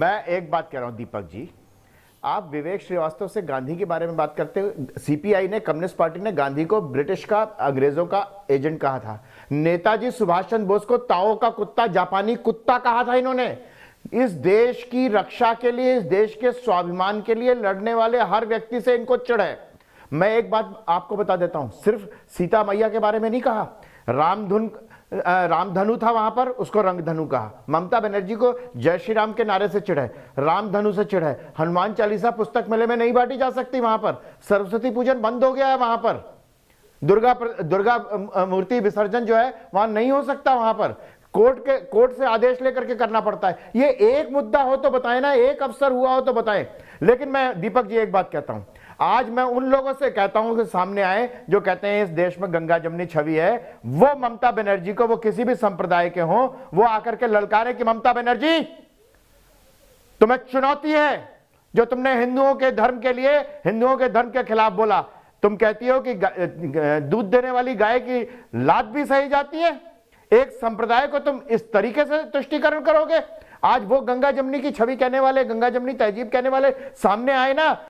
मैं एक बात कह रहा हूं दीपक जी आप विवेक श्रीवास्तव से गांधी के बारे में बात करते हो सीपीआई ने कम्युनिस्ट पार्टी ने गांधी को ब्रिटिश का अंग्रेजों का एजेंट कहा था नेताजी सुभाष चंद्र बोस को ताओ का कुत्ता जापानी कुत्ता कहा था इन्होंने इस देश की रक्षा के लिए इस देश के स्वाभिमान के लिए लड़ने वाले हर व्यक्ति से इनको चढ़े मैं एक बात आपको बता देता हूं सिर्फ सीता मैया के बारे में नहीं कहा रामधुन रामधनु था वहां पर उसको रंगधनु कहा ममता बनर्जी को जय श्री राम के नारे से चिढ़े रामधनु से चिढ़े हनुमान चालीसा पुस्तक मेले में नहीं बांटी जा सकती वहां पर सरस्वती पूजन बंद हो गया है वहां पर दुर्गा दुर्गा मूर्ति विसर्जन जो है वहां नहीं हो सकता वहां पर कोर्ट के कोर्ट से आदेश लेकर के करना पड़ता है ये एक मुद्दा हो तो बताएं ना एक अवसर हुआ हो तो बताएं लेकिन मैं दीपक जी एक बात कहता हूं आज मैं उन लोगों से कहता हूं कि सामने आए जो कहते हैं इस देश में गंगा जमनी छवि है वो ममता बनर्जी को वो किसी भी संप्रदाय के हों वो आकर के ललकारे कि ममता बनर्जी तुम्हें चुनौती है जो तुमने हिंदुओं के धर्म के लिए हिंदुओं के धर्म के खिलाफ बोला तुम कहती हो कि दूध देने वाली गाय की लात भी सही जाती है एक संप्रदाय को तुम इस तरीके से तुष्टिकरण करोगे आज वो गंगा जमनी की छवि कहने वाले गंगा जमनी तहजीब कहने वाले सामने आए ना